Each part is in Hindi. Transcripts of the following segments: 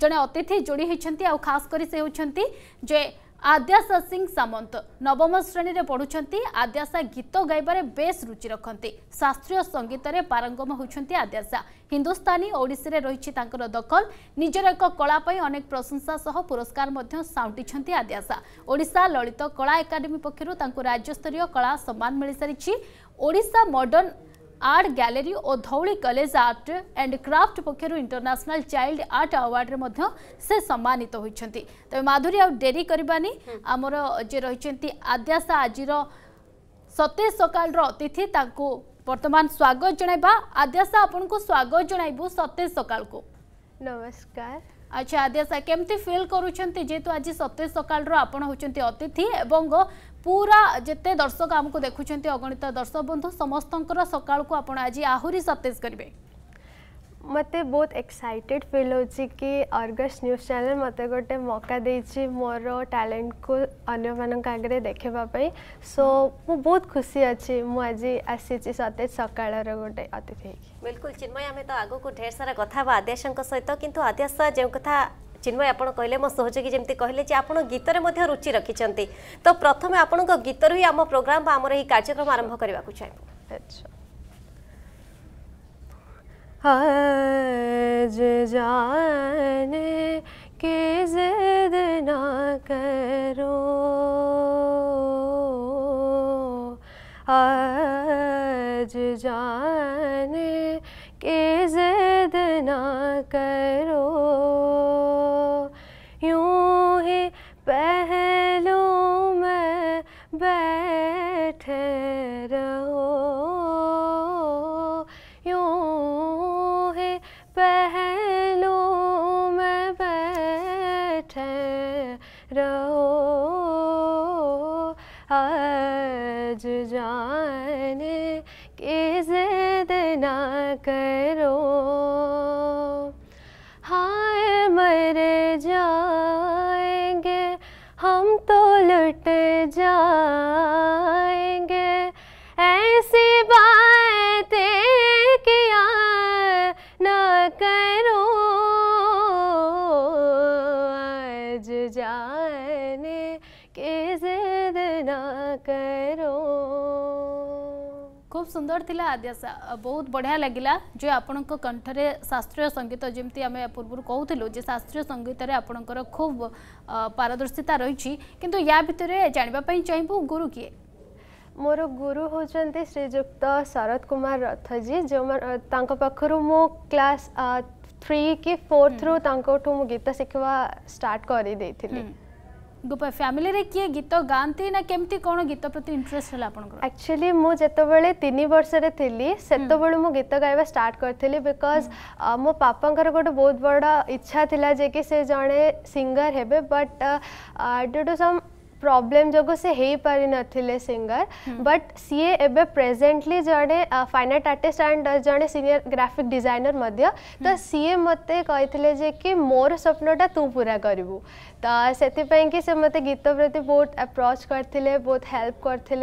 ଜଣେ ଅତିଥି ଯୋଡ଼ି ହୋଇଛନ୍ତି ଆଉ ଖାସ୍ କରି ସେ ହେଉଛନ୍ତି ଯେ ଆଦ୍ୟାଶା ସିଂ ସାମନ୍ତ ନବମ ଶ୍ରେଣୀରେ ପଢ଼ୁଛନ୍ତି ଆଦ୍ୟାଶା ଗୀତ ଗାଇବାରେ ବେଶ୍ ରୁଚି ରଖନ୍ତି ଶାସ୍ତ୍ରୀୟ ସଙ୍ଗୀତରେ ପାରଙ୍ଗମ ହେଉଛନ୍ତି ଆଦ୍ୟାଶା ହିନ୍ଦୁସ୍ତାନୀ ଓଡ଼ିଶୀରେ ରହିଛି ତାଙ୍କର ଦଖଲ ନିଜର ଏକ କଳା ପାଇଁ ଅନେକ ପ୍ରଶଂସା ସହ ପୁରସ୍କାର ମଧ୍ୟ ସାଉଁଟିଛନ୍ତି ଆଦ୍ୟାଶା ଓଡ଼ିଶା ଲଳିତ କଳା ଏକାଡେମୀ ପକ୍ଷରୁ ତାଙ୍କୁ ରାଜ୍ୟସ୍ତରୀୟ କଳା ସମ୍ମାନ ମିଳିସାରିଛି ଓଡ଼ିଶା ମଡର୍ଣ୍ଣ ଆର୍ଟ ଗ୍ୟାଲେରୀ ଓ Dhauli college art and craft ପକ୍ଷରୁ ଇଣ୍ଟରନ୍ୟାସନାଲ ଚାଇଲ୍ଡ ଆର୍ଟ ଆୱାର୍ଡରେ ମଧ୍ୟ ସେ ସମ୍ମାନିତ ହୋଇଛନ୍ତି ତେବେ ମାଧୁରୀ ଆଉ ଡେରି କରିବାନି ଆମର ଯିଏ ରହିଛନ୍ତି ଆଦ୍ୟାଶା ଆଜିର ସତେଜ ସକାଳର ଅତିଥି ତାଙ୍କୁ ବର୍ତ୍ତମାନ ସ୍ୱାଗତ ଜଣାଇବା ଆଦ୍ୟାଶା ଆପଣଙ୍କୁ ସ୍ୱାଗତ ଜଣାଇବୁ ସତେଜ ସକାଳକୁ ନମସ୍କାର আচ্ছা আদ্যসা কেমতে ফিল করুছন্তি যেতু আজি 27 সকালৰ आपण होচন্তি অতিথি এবং গো पुरा জেতে দৰ্শক আমাকো দেখোছন্তি অগণিতা দৰ্শকবন্ধ সমষ্টଙ୍କৰ সকালক आपण আজি আহুৰি 27 কৰিব ମୋତେ ବହୁତ ଏକ୍ସାଇଟେଡ଼୍ ଫିଲ୍ ହେଉଛି କି ଅର୍ଗସ୍ ନ୍ୟୁଜ୍ ଚ୍ୟାନେଲ୍ ମୋତେ ଗୋଟେ ମକା ଦେଇଛି ମୋର ଟ୍ୟାଲେଣ୍ଟକୁ ଅନ୍ୟମାନଙ୍କ ଆଗରେ ଦେଖେଇବା ପାଇଁ ସୋ ମୁଁ ବହୁତ ଖୁସି ଅଛି ମୁଁ ଆଜି ଆସିଛି ସତେଜ ସକାଳର ଗୋଟେ ଅତିଥି ହେଇକି ବିଲକୁଲ ଚିନ୍ମୟ ଆମେ ତ ଆଗକୁ ଢେର ସାରା କଥା ହେବା ଆଦ୍ୟାଶାଙ୍କ ସହିତ କିନ୍ତୁ ଆଦ୍ୟାଶା ଯେଉଁ କଥା ଚିନ୍ମୟ ଆପଣ କହିଲେ ମୋ ସହଯୋଗୀ ଯେମିତି କହିଲେ ଯେ ଆପଣ ଗୀତରେ ମଧ୍ୟ ରୁଚି ରଖିଛନ୍ତି ତ ପ୍ରଥମେ ଆପଣଙ୍କ ଗୀତରୁ ହିଁ ଆମ ପ୍ରୋଗ୍ରାମ୍ ବା ଆମର ଏହି କାର୍ଯ୍ୟକ୍ରମ ଆରମ୍ଭ କରିବାକୁ ଚାହିଁବୁ ଆଚ୍ଛା हज जाने की जिद ना कर जा सुंदर थिला आद्या बहुत बढ़िया लगे जो आपण कंठरे शास्त्रीय संगीत जमी आम पूर्व कहूल जो शास्त्रीय संगीत में आपंकर खूब पारदर्शिता रही कि या जानवापी चाहबू गुरु किए मोर गुरु हूँ श्रीजुक्त शरद कुमार रथजी जो पाखु मो क्लास थ्री कि फोर्थ हम्म। रुक तुम गीत शिखवा स्टार्ट करी फैमिली किए गीत गाँती ना केमती कौन गीत प्रति इंटरेस्ट है आप एक्चुअली मुझे तीन वर्ष रही से मु गीत गाइबा स्टार्ट करी बिकज मो पापांर गोटे बहुत बड़ा इच्छा थी जे कि से जड़े सिंगर हे but due to some problem जो से हे पारि नथिले सिंगर बट सीए एबे प्रेजेंटली जणे फाइनाइट आर्टिस्ट एंड जणे सीनियर ग्राफिक डिजाइनर मध्य तो सीए मते कही कि मोर स्वप्नटा तू पूरा करू तो से मत गीत प्रति बहुत एप्रोच करते बहुत हेल्प करते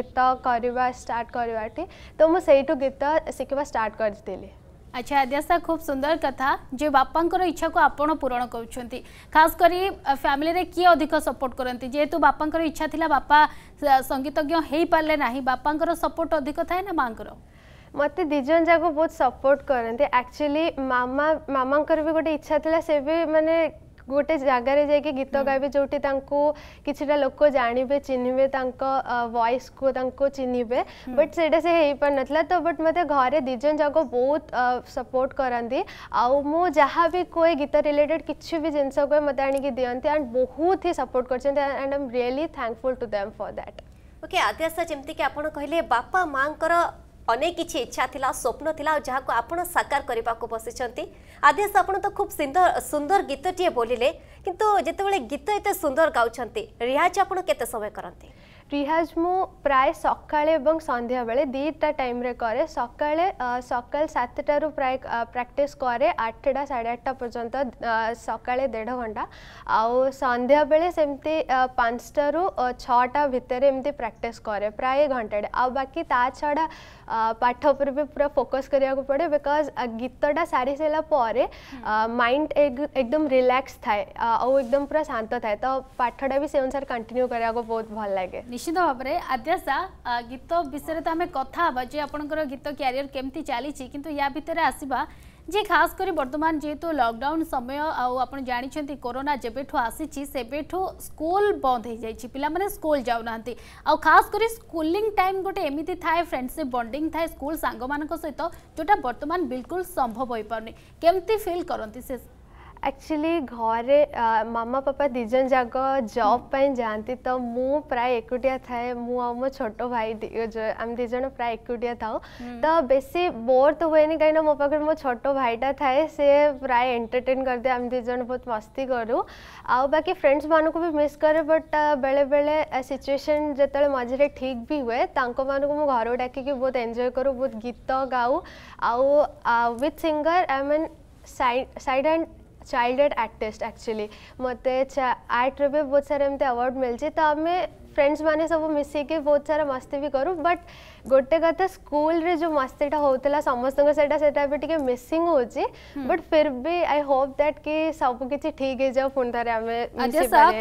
गीत करवा स्टार्ट करबाटी तो मु गीत शिखा स्टार्ट करी আচ্ছা আদ্যাশা খুব সুন্দর কথা যে বাপাঙ্কর ইচ্ছাকু আপনার পূরণ করছেন খাস করে ফ্যামিলি কি অধিক সপোর্ট করতে যেহেতু বাপাঙ্কর ইচ্ছা লা বাপা সঙ্গীতজ্ঞ হয়ে পারে না বাপাঙ্কর সপোর্ট অধিক থাকে না মাঙ্কর মতো দুজন যাক বহুত সপোর্ট করতে আকচুয়ালি মামা মামাঙ্কর বি গোটে ইচ্ছা লা সে বি মানে गोटे जगार जाए गीत गाइबे जो कि लोक जानवे चिन्हे वॉइस को चिन्हे बट से हो पार ना तो बट मत घर दिज जाक बहुत सपोर्ट करती आउ कहे गीत रिलेटेड किसी भी जिनस कहे मत आणिक बहुत ही सपोर्ट कर really thankful to them for that okay Adyasha जमीक आपड़ बापा माँ ଅନେକ କିଛି ଇଚ୍ଛା ଥିଲା ସ୍ୱପ୍ନ ଥିଲା ଆଉ ଯାହାକୁ ଆପଣ ସାକାର କରିବାକୁ ବସିଛନ୍ତି ଆଦେଶ ଆପଣ ତ ଖୁବ୍ ସୁନ୍ଦର ଗୀତଟିଏ ବୋଲିଲେ କିନ୍ତୁ ଯେତେବେଳେ ଗୀତ ଏତେ ସୁନ୍ଦର ଗାଉଛନ୍ତି ରିହାଜ ଆପଣ କେତେ ସମୟ କରନ୍ତି রিহাজ মু প্রায় সকালে এবং সন্ধ্যাবেলে দুইটা টাইমে করে সকালে সকাল সাতটার প্রায় প্র্যাকটিস করে আটটা সাড়ে আটটা পর্যন্ত সকালে দেড় ঘন্টা আন্ধ্যাবেলে সেমতি পাঁচটার ছটা ভিতরে এমতি প্র্যাকটিস করে প্রায় ঘন্টাটে আকি তা ছড়া পাঠ উপরে বি পুরা ফোকস করা পড়ে বিকজ গীতটা সারি সারা পরে মাইন্ড একদম রিল্যাক্স থাকে আদম পুরা শান্ত থাকে তো পাঠটা বি সে অনুসারে কন্টিনিউ করা বহুত ভাল লাগে निश्चित भाव में आद्याशा गीत विषय तो आम कथा जे आप गीत क्यारिययर केमती चली कि या भितर आसवा जे खास बर्तमान जीत जेतु लॉकडाउन समय आपंटे कोरोना जबठू आसी स्कूल बंद हो जाए पे स्कूल जाऊना खास करी स्कूलिंग टाइम गोटे एमती थाए फ्रेंडसीप बंडिंग थाए स्कूल सांग सहित जोटा वर्तमान बिलकुल संभव हो पार नहीं कमती फिल करती एक्चुअली घर मामा पापा दी जन जाक जॉब जाती तो मु प्राय एकुटिया थाए मु मो छोट भाई आम दी प्राय एकुटिया था हम्म। तो बेसी बोर तो हुए कहीं मो पाखे मो छोट भाईटा थाए से प्राय एंटरटेन करदे आम दी बहुत मस्ती करूँ आ बाकी फ्रेंड्स मानक भी मिस करे बट बेले बेले सिचुएसन जो मझे ठीक भी हुए मानक मु घर डाक बहुत एंजय करूँ बहुत गीत गाऊ आउ with singer I mean side and childhood artist actually मत आर्ट ବି बहुत सारे ଏମିତି ଆୱାର୍ଡ଼ ମିଳିଛି ତ ଆମେ फ्रेंड्स मैंने सब मिसिकी बहुत सारा मस्ती भी करूँ बट गोटे कथा स्कूल तो रे जो मस्तीटा होता समस्त भी मिसिंग हो बट हम्म। फिर भी आई होप दैट कि सब किसी ठीक हो जाओ पुणी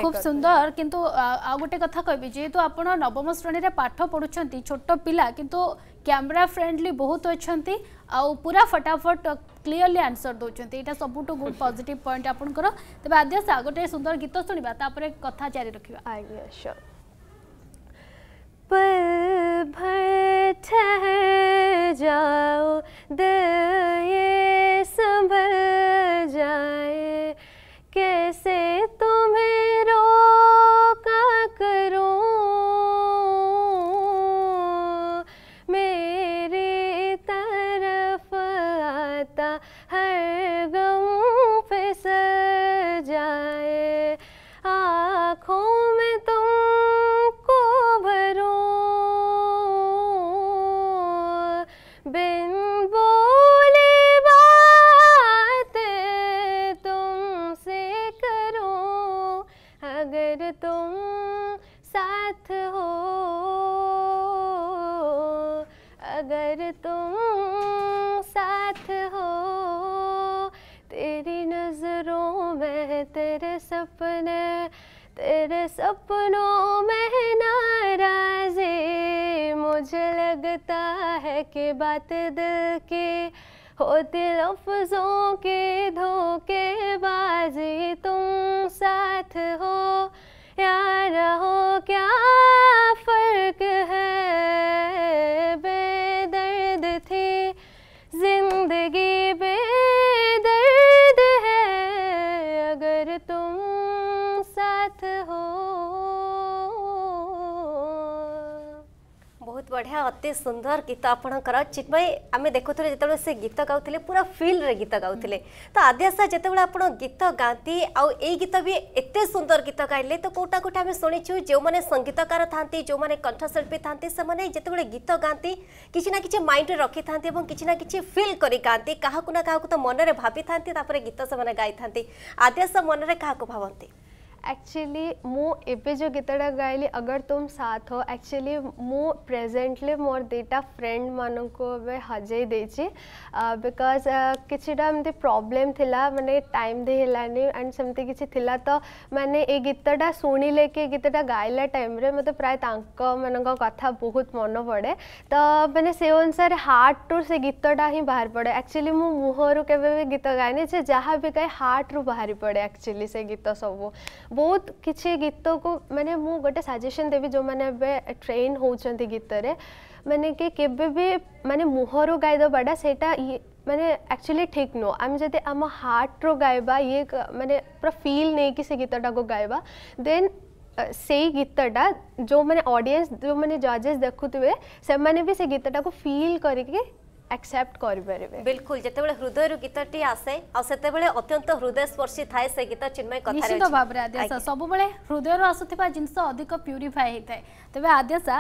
खूब सुंदर किंतु आ गोटे कथा कहबी जेहेतु आप नवम श्रेणी में पाठ पढ़ु छोट पिला किंतु कैमरा फ्रेंडली बहुत अच्छा आउ पूरा फटाफट क्लीयरली आंसर दौरान यहाँ सब गुड पजिट पॉइंट आपंकर तेज आद्यास गोटे सुंदर गीत शुणा तापर कथा जारी रखा आज्ञा जाओ दिल साथ हो अगर तुम साथ हो तेरी नज़रों में तेरे सपने तेरे सपनों में नाराज़ी मुझे लगता है कि बात दिल के होते लफ्ज़ों के धोखेबाजी तुम साथ हो यार हो क्या फर्क है ବଢ଼ିଆ ଅତି ସୁନ୍ଦର ଗୀତ ଆପଣଙ୍କର ଚିନ୍ମୟୀ ଆମେ ଦେଖୁଥିଲେ ଯେତେବେଳେ ସେ ଗୀତ ଗାଉଥିଲେ ପୁରା ଫିଲ୍ରେ ଗୀତ ଗାଉଥିଲେ ତ ଆଦ୍ୟାଶା ଯେତେବେଳେ ଆପଣ ଗୀତ ଗାଆନ୍ତି ଆଉ ଏଇ ଗୀତ ବି ଏତେ ସୁନ୍ଦର ଗୀତ ଗାଇଲେ ତ କେଉଁଟା କେଉଁଟା ଆମେ ଶୁଣିଛୁ ଯେଉଁମାନେ ସଙ୍ଗୀତକାର ଥାନ୍ତି ଯେଉଁମାନେ କଣ୍ଠଶିଳ୍ପୀ ଥାନ୍ତି ସେମାନେ ଯେତେବେଳେ ଗୀତ ଗାଆନ୍ତି କିଛି ନା କିଛି ମାଇଣ୍ଡରେ ରଖିଥାନ୍ତି ଏବଂ କିଛି ନା କିଛି ଫିଲ୍ କରି ଗାଆନ୍ତି କାହାକୁ ନା କାହାକୁ ତ ମନରେ ଭାବିଥାନ୍ତି ତାପରେ ଗୀତ ସେମାନେ ଗାଇଥାନ୍ତି ଆଦ୍ୟାଶା ମନରେ କାହାକୁ ଭାବନ୍ତି एक्चुअली मुझे जो गीत गाइली अगर तुम साथ हो एक्चुअली मु प्रेजेंटली मोर दीटा फ्रेंड मान को हजे बिकज कि प्रोब्लेम थी मानते टाइम देलानी एंड सेमती किसी थी तो मैंने ये गीतटा शुणिले कि गीत गाइला टाइम मत मतलब प्राय मान कथा बहुत मन पड़े तो मैंने से अनुसार हार्ट टू से गीत ही बाहर पड़े एक्चुअली मो मुहर के गीत गाएनी से जहाँ भी गाए हार्ट रू बाहरी पड़े एक्चुअली से गीत सब बहुत किसी गीत को मैंने मुझे गोटे सजेसन देवी जो मैंने ट्रेन हो गीतने मैंने कि के मानने मुहर गायदबाटा से मैंने एक्चुअली ठीक नो आम जब आम हार्ट रो गायबा ये मैंने पूरा फिल नहीं कि से गीतटा को गायबा दे से गीतटा जो मैंने ऑडियंस जो मैंने जजेस देखु थे से गीतटा को फील करके ଆକ୍ସେପ୍ଟ କରିପାରିବେ ବିଲକୁଲ ଯେତେବେଳେ ହୃଦୟରୁ ଗୀତଟି ଆସେ ଆଉ ସେତେବେଳେ ଅତ୍ୟନ୍ତ ହୃଦୟସ୍ପର୍ଶୀ ଥାଏ ସେ ଗୀତ ଚିନ୍ମୟ କଥା ନିଶ୍ଚିତ ଭାବରେ ଆଦ୍ୟାସା ସବୁବେଳେ ହୃଦୟରୁ ଆସୁଥିବା ଜିନିଷ ଅଧିକ ପ୍ୟୁରିଫାଏ ହେଇଥାଏ ତେବେ ଆଦ୍ୟାସା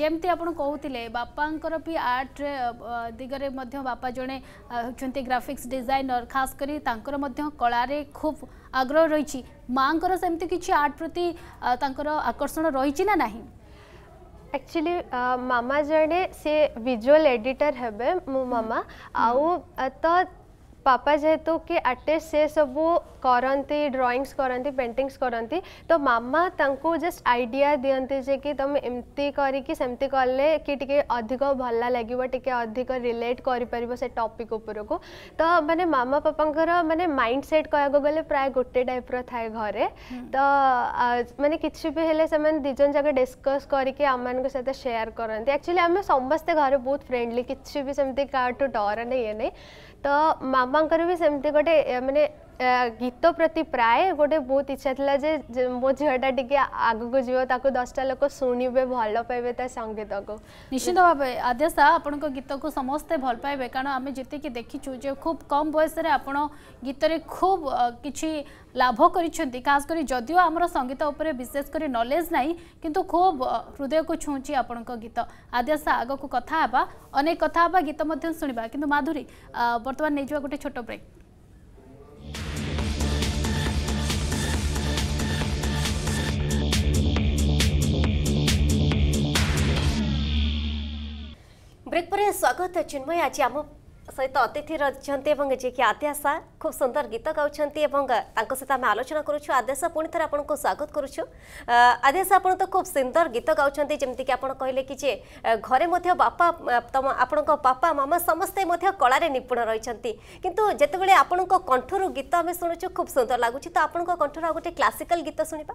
ଯେମିତି ଆପଣ କହୁଥିଲେ ବାପାଙ୍କର ବି ଆର୍ଟ ଦିଗରେ ମଧ୍ୟ ବାପା ଜଣେ ହେଉଛନ୍ତି ଗ୍ରାଫିକ୍ସ ଡିଜାଇନର ଖାସ୍ କରି ତାଙ୍କର ମଧ୍ୟ କଳାରେ ଖୁବ୍ ଆଗ୍ରହ ରହିଛି ମାଆଙ୍କର ସେମିତି କିଛି ଆର୍ଟ ପ୍ରତି ତାଙ୍କର ଆକର୍ଷଣ ରହିଛି ନା ନାହିଁ एक्चुअली uh, मामा जड़े सी भिजुआल एडिटर हे मो मामा हम्म। आउ तो पापा जेहेतु कि आर्टिस्ट से सब करती ड्रईंगस करती पेंटिंगस करती तो मामा तांकू जस्ट आइडिया दिखती जे कि तुम एमती करमती कले कि अधिक भल लगे टी अधिक रिलेट कर से टपिक उपरको तो मैंने मामा पापा मानते माइंड सेट कह गले प्राय गोटे टाइप्र थाए घरे हम्म। तो मैंने किसी भी हेले से दिजन जाक डिस्कस करके आम मान सहित सेयार करती एक्चुअली आम समस्ते घर बहुत फ्रेंडली किसी भी सेमती क्या डर नहीं ये नहीं ତ ମାମାଙ୍କର ବି ସେମିତି ଗୋଟେ ମାନେ गीत प्रति प्राय गोटे बहुत इच्छा था जे, मो झीटा टी आग को जीव ताको दसटा लोक शुणे भल पाए संगीत को निश्चित भाव आद्यासा आप गीत को समस्ते भल पाए कारण आम जीत देखीचु खूब कम बयस गीत खूब कि लाभ करासकर जदि आम संगीत उपर विशेषकर नलेज ना कि खूब हृदय को छुँची आपण गीत आद्यासा आग को कथा अनेक कथा गीत शुणा कि माधुरी बर्तमान नहीं जा गोटे छोट ब्रेक ସ୍ୱାଗତ ଚିନ୍ମୟ ଆଜି ଆମ ସହିତ ଅତିଥିର ଅଛନ୍ତି ଏବଂ ଯିଏକି ଆଦ୍ୟାଶା ଖୁବ୍ ସୁନ୍ଦର ଗୀତ ଗାଉଛନ୍ତି ଏବଂ ତାଙ୍କ ସହିତ ଆମେ ଆଲୋଚନା କରୁଛୁ ଆଦ୍ୟାଶା ପୁଣି ଥରେ ଆପଣଙ୍କୁ ସ୍ୱାଗତ କରୁଛୁ ଆଦ୍ୟାଶା ଆପଣ ତ ଖୁବ୍ ସୁନ୍ଦର ଗୀତ ଗାଉଛନ୍ତି ଯେମିତିକି ଆପଣ କହିଲେ କି ଯେ ଘରେ ମଧ୍ୟ ବାପା ତମ ଆପଣଙ୍କ ବାପା ମାମା ସମସ୍ତେ ମଧ୍ୟ କଳାରେ ନିପୁଣ ରହିଛନ୍ତି କିନ୍ତୁ ଯେତେବେଳେ ଆପଣଙ୍କ କଣ୍ଠରୁ ଗୀତ ଆମେ ଶୁଣୁଛୁ ଖୁବ୍ ସୁନ୍ଦର ଲାଗୁଛି ତ ଆପଣଙ୍କ କଣ୍ଠରୁ ଆଉ ଗୋଟେ କ୍ଲାସିକାଲ ଗୀତ ଶୁଣିବା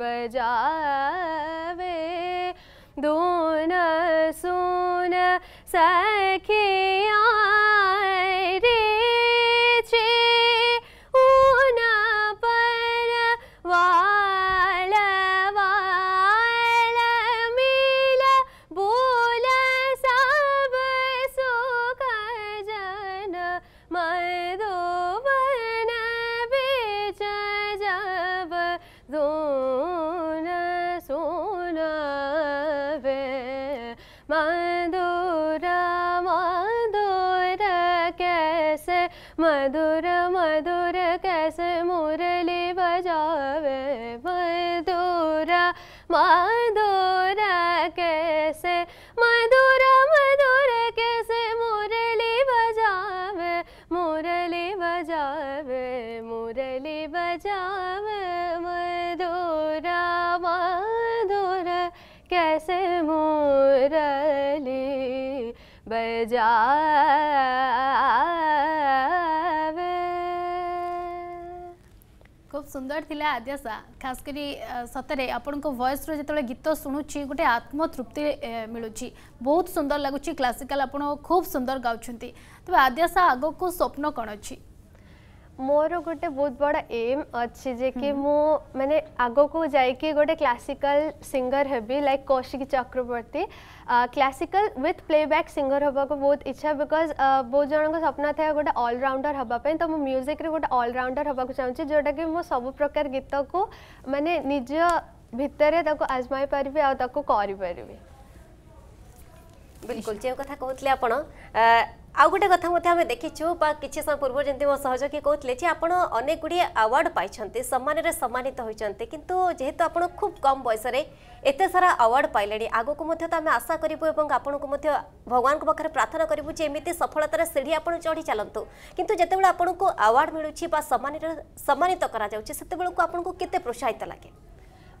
बजावे दोन सुन सै मधुरा कैसे मधुरा मधुरा कैसे मुरली बजावे मुरली बजावे मुरली बजावे मधुरा मधुरा कैसे मुरली बजावे सुंदर थी आद्यासा खास कर सतरे आपण वयस रु जो गीत शुणुची गोटे आत्मतृप्ति मिलूँ बहुत सुंदर लगुच क्लासिकाल आप खूब सुंदर गाँव तेज आद्यासा आग को स्वप्न कौन अच्छी मोर गोटे बहुत बड़ा एम अच्छे कि मु मैंने आग को जाकि गोटे क्लासिकल सिंगर है like Kaushik Chakraborty classical with playback singer हे बहुत इच्छा बिकज बहुत जन सपना था गोटे अलराउंडर हाँपी तो मुझे म्यूजिक्रे गोटे अलराउंडर हाँ चाहिए जोटा कि मुझ सब प्रकार गीत को मानने निज भितर आजमाइ पारि आक बिल्कुल जो कथा कहते आप ଆଉ ଗୋଟେ କଥା ମଧ୍ୟ ଆମେ ଦେଖିଛୁ ବା କିଛି ସମୟ ପୂର୍ବରୁ ଯେମିତି ମୋ ସହଯୋଗୀ କହୁଥିଲେ ଯେ ଆପଣ ଅନେକ ଗୁଡ଼ିଏ ଆୱାର୍ଡ଼ ପାଇଛନ୍ତି ସମ୍ମାନରେ ସମ୍ମାନିତ ହୋଇଛନ୍ତି କିନ୍ତୁ ଯେହେତୁ ଆପଣ ଖୁବ୍ କମ୍ ବୟସରେ ଏତେ ସାରା ଆୱାର୍ଡ଼ ପାଇଲେଣି ଆଗକୁ ମଧ୍ୟ ତ ଆମେ ଆଶା କରିବୁ ଏବଂ ଆପଣଙ୍କୁ ମଧ୍ୟ ଭଗବାନଙ୍କ ପାଖରେ ପ୍ରାର୍ଥନା କରିବୁ ଯେ ଏମିତି ସଫଳତାର ସିଢ଼ି ଆପଣ ଚଢ଼ି ଚାଲନ୍ତୁ କିନ୍ତୁ ଯେତେବେଳେ ଆପଣଙ୍କୁ ଆୱାର୍ଡ଼ ମିଳୁଛି ବା ସମ୍ମାନିତ କରାଯାଉଛି ସେତେବେଳକୁ ଆପଣଙ୍କୁ କେତେ ପ୍ରୋତ୍ସାହିତ ଲାଗେ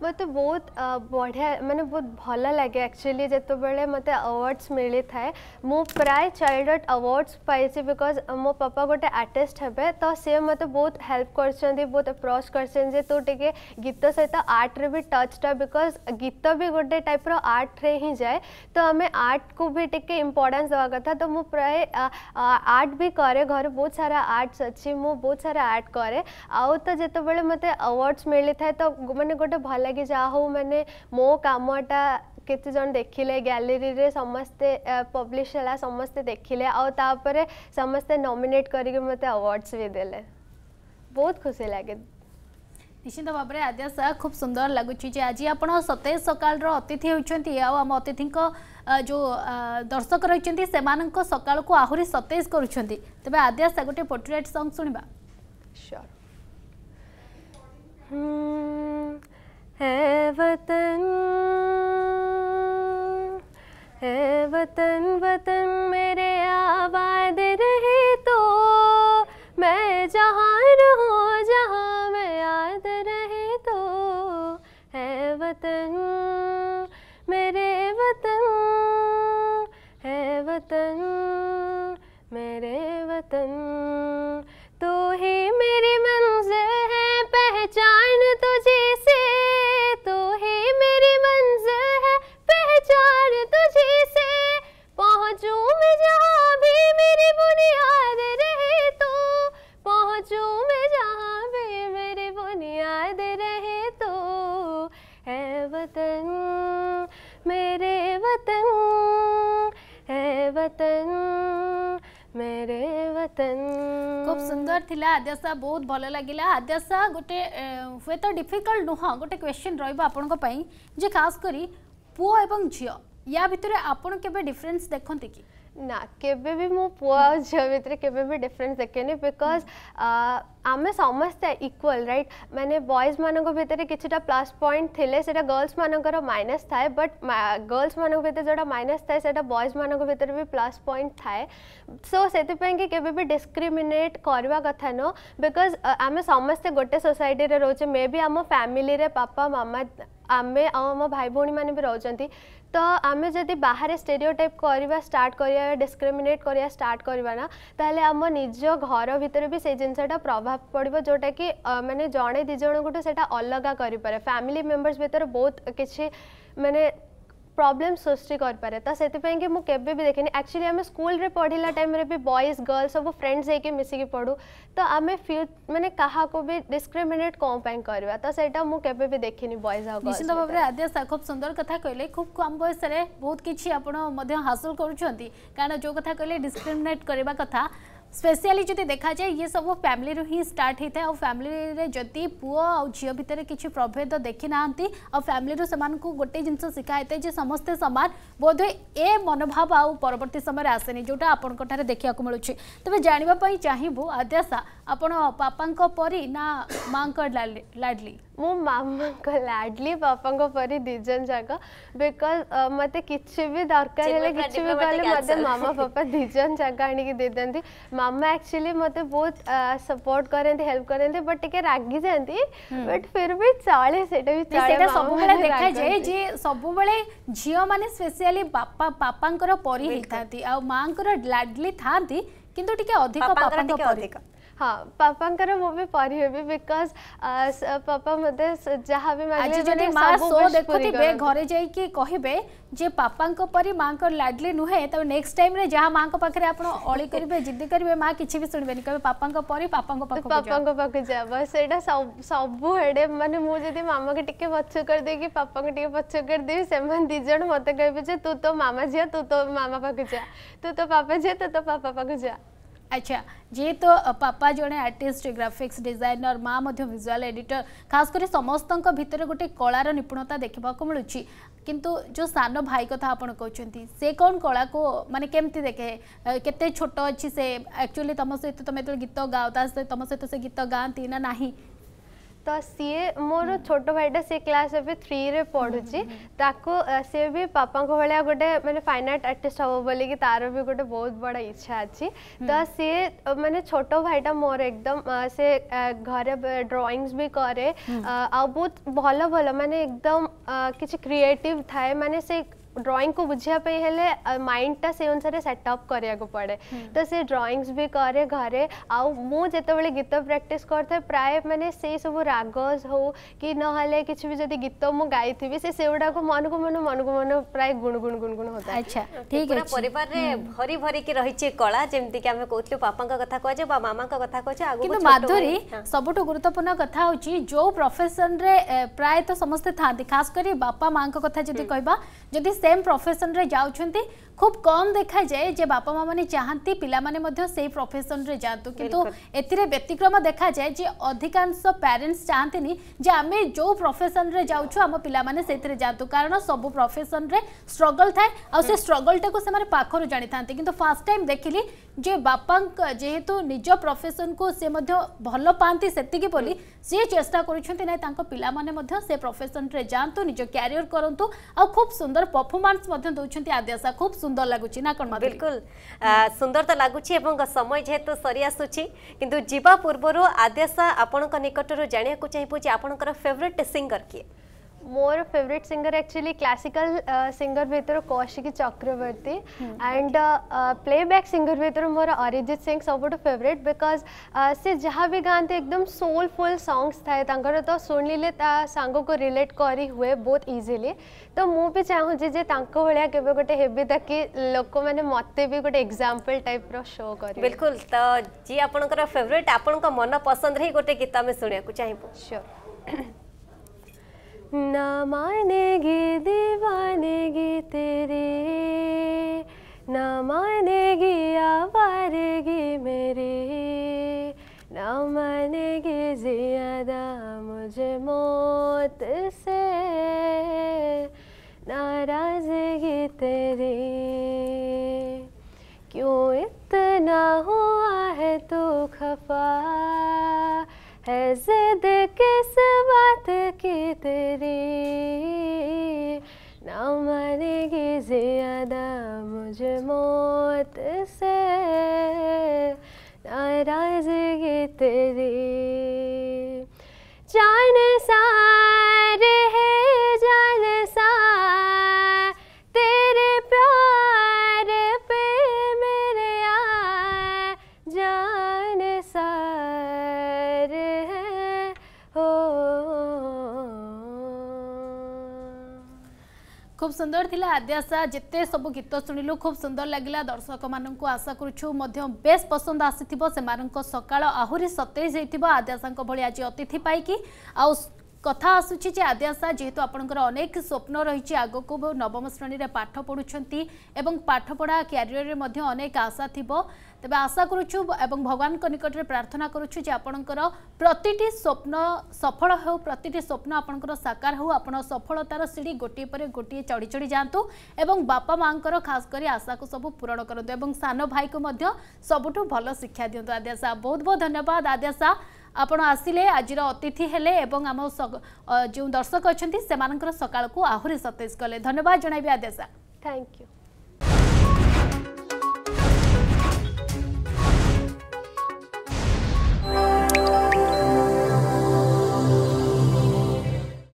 मत बहुत बढ़िया मानते बहुत भल लगे एक्चुअली जो बड़े मतलब अवार्ड्स मिली थाए मु प्राय चाइल्ड हुड अवार्डस पाई बिकज मो पापा गोटे आर्टिस्ट हे तो सी मत बहुत हेल्प कर बहुत अप्रोच कर गीत सहित आर्ट रे भी टचटा बिकज गीत भी गोटे टाइप रे ही जाए तो आम आर्ट को भी टी इम्पोर्टेन्स दवा कथा तो मुझे प्राय आर्ट भी कै घर बहुत सारा आर्ट्स अच्छी मुझे बहुत सारा आर्ट कै आ तो जो बड़े मतलब अवार्डस मिली थाए तो मानते गोटे भल लगला कि हूँ मैंने मो कामटा केतज देखिले गैलेरी रे समस्ते पब्लीश है समस्ते देखिले आपर समस्ते नमिनेट कर अवार्डस भी दे बहुत खुशी लगे निश्चित भाव में आद्या साह खूब सुंदर लगुच आज आप सते सकाल अतिथि होती आम अतिथि जो दर्शक रही सका आहरी सतेज कर आद्या साह गोटे पोर्ट्रेट संग शुणा है वतन है वतन वतन मेरे आबाद रहे तो मैं जहाँ रहूँ जहाँ मैं याद रहे तो है वतन मेरे वतन है वतन मेरे वतन ଥିଲା ଆଦ୍ୟାଶା ବହୁତ ଭଲ ଲାଗିଲା ଆଦ୍ୟାଶା ଗୋଟେ ହୁଏତ ଡିଫିକଲ୍ଟ ନୁହଁ ଗୋଟେ କ୍ୱେଶ୍ଚିନ୍ ରହିବ ଆପଣଙ୍କ ପାଇଁ ଯେ ଖାସ୍ କରି ପୁଅ ଏବଂ ଝିଅ ୟା ଭିତରେ ଆପଣ କେବେ ଡିଫରେନ୍ସ ଦେଖନ୍ତି କି ना के भी मो पुआ झ भितरे केबे भी डिफरेंस देखेनि बिकज आम समस्त इक्वल रईट मैंने बयज मान भितरे कि प्लस पॉइंट थे गर्ल्स मानकर माइनस थाए बट गर्ल्स मानको भितरे जडा माइनस थाए से बयज मानको भितरे भी प्लस पॉइंट थाए सो से पय के केबे भी डिस्क्रिमिनेट करबा कथा नो uh, समस्त गोटे सोसाइटी रे रोचे मे भी आम फैमिली रे पापा मामा आमे आम भाई भोनी माने भी रहउछंती तो आम जब बाहर स्टेरियोटाइप करवा स्टार्ट कर डिस्क्रिमिनेट कर स्टार्ट करवा ना तो आम निज घर भितर भी से जिनटा प्रभाव पड़ो जोटा कि मैंने जड़े दिज गोटे अलग कर फैमिली मेम्बर्स भितर बहुत किसी मैंने प्रोब्लेम सृष्टि कर पाए तो से मुझे भी देखे एक्चुअली आम स्कूल पढ़ला टाइम बयज गर्ल्स सब फ्रेंड्स जाके मिसिक पढ़ू तो आम फ्यू मैंने क्या भी डिस्क्रिमिनेट कौन करवा तो सही मुझे भी देखे बयज निश्चित भाव में आद्या खूब सुंदर कथ कहे खूब कम बयस बहुत किसी आपड़ हासिल करुँच जो कथ कह डिस्क्रिमेट करवा कथा ସ୍ପେସିଆଲି ଯଦି ଦେଖାଯାଏ ଇଏ ସବୁ ଫ୍ୟାମିଲିରୁ ହିଁ ଷ୍ଟାର୍ଟ ହେଇଥାଏ ଆଉ ଫ୍ୟାମିଲିରେ ଯଦି ପୁଅ ଆଉ ଝିଅ ଭିତରେ କିଛି ପ୍ରଭେଦ ଦେଖିନାହାନ୍ତି ଆଉ ଫ୍ୟାମିଲିରୁ ସେମାନଙ୍କୁ ଗୋଟେ ଜିନିଷ ଶିଖା ହେଇଥାଏ ଯେ ସମସ୍ତେ ସମାନ ବୋଧହୁଏ ଏ ମନୋଭାବ ଆଉ ପରବର୍ତ୍ତୀ ସମୟରେ ଆସେନି ଯେଉଁଟା ଆପଣଙ୍କଠାରେ ଦେଖିବାକୁ ମିଳୁଛି ତେବେ ଜାଣିବା ପାଇଁ ଚାହିଁବୁ ଆଦ୍ୟାଶା ଆପଣ ବାପାଙ୍କ ପରି ନା ମାଆଙ୍କ ଲାଡ଼ଲି ମୋ ମାମାଙ୍କ ଲାଡଲି ବାପାଙ୍କ ପରି ଦି ଜଣ ଯାକ ବିକଜ୍ ମୋତେ କିଛି ବି ଦରକାର ହେଲେ କିଛି ବି କଲେ ମୋତେ ମାମା ବାପା ଦି ଜଣ ଯାକ ଆଣିକି ଦେଇଦିଅନ୍ତି ମାମା ଆକ୍ଚୁଆଲି ମୋତେ ବହୁତ ସପୋର୍ଟ କରନ୍ତି ହେଲ୍ପ କରନ୍ତି ବଟ୍ ଟିକେ ରାଗି ଯାଆନ୍ତି ବଟ୍ ଫିର୍ ବି ଚଳେ ସେଇଟା ବି ସେଇଟା ସବୁବେଳେ ଦେଖାଯାଏ ଯେ ସବୁବେଳେ ଝିଅମାନେ ସ୍ପେଶିଆଲି ବାପା ବାପାଙ୍କର ପରି ହେଇଥାନ୍ତି ଆଉ ମାଆଙ୍କର ଲାଡଲି ଥାନ୍ତି କିନ୍ତୁ ଟିକେ ଅଧିକ ବାପାଙ୍କ ପରି ହଁ ପାପାଙ୍କର ମୁଁ ବି ପରିହେବି ବିକଜ ପାପା ମୋତେ ଯାହା ବି ମାଗିଲେ ଯଦି ମା ସୋ ଦେଖୁଥିବେ ଘରେ ଯାଇକି କହିବେ ଯେ ପାପାଙ୍କ ପରି ମାଆଙ୍କ ଲାଡଲି ନୁହେଁ ତ ନେକ୍ସଟ ଟାଇମରେ ଯାହା ମାଆଙ୍କ ପାଖରେ ଆପଣ ଅଳି କରିବେ ଜିଦ୍ଦି କରିବେ ମା କିଛି ବି ଶୁଣିବେନି କହିବେ ପାପାଙ୍କ ପରି ପାପାଙ୍କ ପାଖକୁ ପାପାଙ୍କ ପାଖକୁ ଯାବ ସେଇଟା ସବୁଆଡ଼େ ମାନେ ମୁଁ ଯଦି ମାମାକୁ ଟିକେ ପଛ କରିଦେଇକି ପାପାଙ୍କୁ ଟିକେ ପଛ କରିଦେବି ସେମାନେ ଦି ଜଣ ମୋତେ କହିବେ ଯେ ତୁ ତୋ ମାମା ଝିଅ ତୁ ତୋ ମାମା ପାଖକୁ ଯା ତୁ ତୋ ପାପା ଝିଅ ତୁ ତୋ ପାପା ପାଖକୁ ଯା আচ্ছা যেহেতু পাপা জনে আর্টিস্ট গ্রাফিক্স ডিজাইনর মা মধ্যে ভিজুয়াল এডিটর খাস করে সমস্ত ভিতরে গোটে কলার নিপুণতা দেখা মিলুছি কিন্তু যে সান ভাই কথা আপনার কৌন সে কোণ কলা কু মানে কেমতি দেখে কেতে ছোট অছি সে একচুয়ালি তোমার সহ তুমি গীত গাও তা তোমার সহ সে গীত গাঁতি না না तो सीए मोर छोट भाईटा सी क्लास एवं थ्री रे पढ़ुची सी भी पापा भाया गोटे मैंने फाइन आर्ट आर्टिस्ट हम बोल कि तार भी गोटे बहुत बड़ा इच्छा अच्छी तो सी मैंने छोट भाईटा मोर एकदम से घरे ड्रइंगस भी कै आ बहुत भल भल मानने एकदम किसी क्रिएटिव थाए मैंने से ड्रइंग को बुझाया माइंड टा से अनुसार सेटअप करिया पड़े हम्म। तो से ड्राइंग्स भी करे घरे आउ गीत प्रैक्टिस करथे प्राय माने से सब रागस हो कि নহले किछ गीत मु गाईथिबी से मन को मन मन को मन प्राय गुण गुण गुण गुण अच्छा हाँ, ठीक है परिवार रे हम्म। भरी भरी के रही कला जेमति के हमें कहथिलो पापा का मामा का कथा कहजे आगु माधुरी सबटो गुरुत्वपूर्ण कथा जो प्रोफेशन रे प्राय तो समस्त खास करी बापा मां का कथा जदी कहबा जदि सेम प्रफेसन जाऊँच খুব কম দেখা যায় যে বাপা মা মানে চাহান্তি পিলামানে মধ্য সেই প্রফেশনরে যাতু কিন্তু এথিরে ব্যতিক্রম দেখা যায় যে অধিকাংশ প্যারেন্টস চাহান্তিনি যে আমি যে প্রফেশনরে যাচ্ছু আমার পিলামানে সেইথিরে যাতু কারণ সবু প্রফেশনরে স্ট্রগল থাকে আর সে স্ট্রগলটাকে সে পাখর জানি থাকে কিন্তু ফার্স্ট টাইম দেখিলি যে বাপা যেহেতু নিজ প্রফেশনকু সে ভাল পাঁতি সেতিকি বলি সে চেষ্টা করছেন না তাঁর পিলামানে সে প্রফেশনরে যাতে নিজ ক্যারিয়র করতু আুব সুন্দর পরফরমান্স দৌঁচ আদ্যাশা খুব সুন্দর লাগুচি না কোন বিলকুল সুন্দর তো লাগুচি এবং সময় যেহেতু সরি আসুচি কিন্তু যা পূর্বর আদেশা আপনার নিকটর জাঁয়া চাইবু যে আপনার ফেভরেট সিঙ্গর কিয়ে मोर favourite singer actually classical singer भितर Kaushiki Chakraborty and playback singer भितर मोर अरिजित सिंह सब फेवरेट बिकज से जहाँ भी गाते एकदम सोलफुल सॉन्ग्स थाए तो सुनले सांग को रिलेट करी हुए बहुत इजीली तो मु भी चाहूँगी जे तांको गोटे हेबी ताकि लोक मैंने मत भी गोटे एग्जांपल टाइप रो कर बिलकुल तो जी आप फेवरेट आप मन पसंद रे गोटे गीत शुणा सुनिया को चाहिबो ना मानेगी दीवानेगी तेरी ना मानेगी आवारगी मेरी ना मानेगी ज़्यादा मुझे मौत से नाराज़गी तेरी क्यों इतना हुआ है तू खफा है जिद के सब के तेरी ना मानेगी ज्यादा मुझे मौत से नाराजगी तेरी जाने सा ସୁନ୍ଦର ଥିଲା ଆଦ୍ୟାଶା ଯେତେ ସବୁ ଗୀତ ଶୁଣିଲୁ ଖୁବ୍ ସୁନ୍ଦର ଲାଗିଲା ଦର୍ଶକମାନଙ୍କୁ ଆଶା କରୁଛୁ ମଧ୍ୟ ବେଶ୍ ପସନ୍ଦ ଆସିଥିବ ସେମାନଙ୍କ ସକାଳ ଆହୁରି ସତେଜ ହେଇଥିବ ଆଦ୍ୟାଶାଙ୍କ ଭଳି ଆଜି ଅତିଥି ପାଇକି ଆଉ କଥା ଆସୁଛି ଯେ ଆଦ୍ୟାଶା ଯେହେତୁ ଆପଣଙ୍କର ଅନେକ ସ୍ୱପ୍ନ ରହିଛି ଆଗକୁ ନବମ ଶ୍ରେଣୀରେ ପାଠ ପଢ଼ୁଛନ୍ତି ଏବଂ ପାଠପଢ଼ା କ୍ୟାରିୟରରେ ମଧ୍ୟ ଅନେକ ଆଶା ଥିବ ତେବେ ଆଶା କରୁଛୁ ଏବଂ ଭଗବାନଙ୍କ ନିକଟରେ ପ୍ରାର୍ଥନା କରୁଛୁ ଯେ ଆପଣଙ୍କର ପ୍ରତିଟି ସ୍ୱପ୍ନ ସଫଳ ହେଉ ପ୍ରତିଟି ସ୍ୱପ୍ନ ଆପଣଙ୍କର ସାକାର ହେଉ ଆପଣ ସଫଳତାର ସିଡ଼ି ଗୋଟିଏ ପରେ ଗୋଟିଏ ଚଢ଼ି ଚଢ଼ି ଯାଆନ୍ତୁ ଏବଂ ବାପା ମାଆଙ୍କର ଖାସ କରି ଆଶାକୁ ସବୁ ପୂରଣ କରନ୍ତୁ ଏବଂ ସାନ ଭାଇକୁ ମଧ୍ୟ ସବୁଠୁ ଭଲ ଶିକ୍ଷା ଦିଅନ୍ତୁ ଆଦ୍ୟାଶା ବହୁତ ବହୁତ ଧନ୍ୟବାଦ ଆଦ୍ୟାଶା ଆପଣ ଆସିଲେ ଆଜିର ଅତିଥି ହେଲେ ଏବଂ ଆମ ଯେଉଁ ଦର୍ଶକ ଅଛନ୍ତି ସେମାନଙ୍କର ସକାଳକୁ ଆହୁରି ସତେଜ କଲେ ଧନ୍ୟବାଦ ଜଣାଇବି ଆଦେଶା ଥ୍ୟାଙ୍କ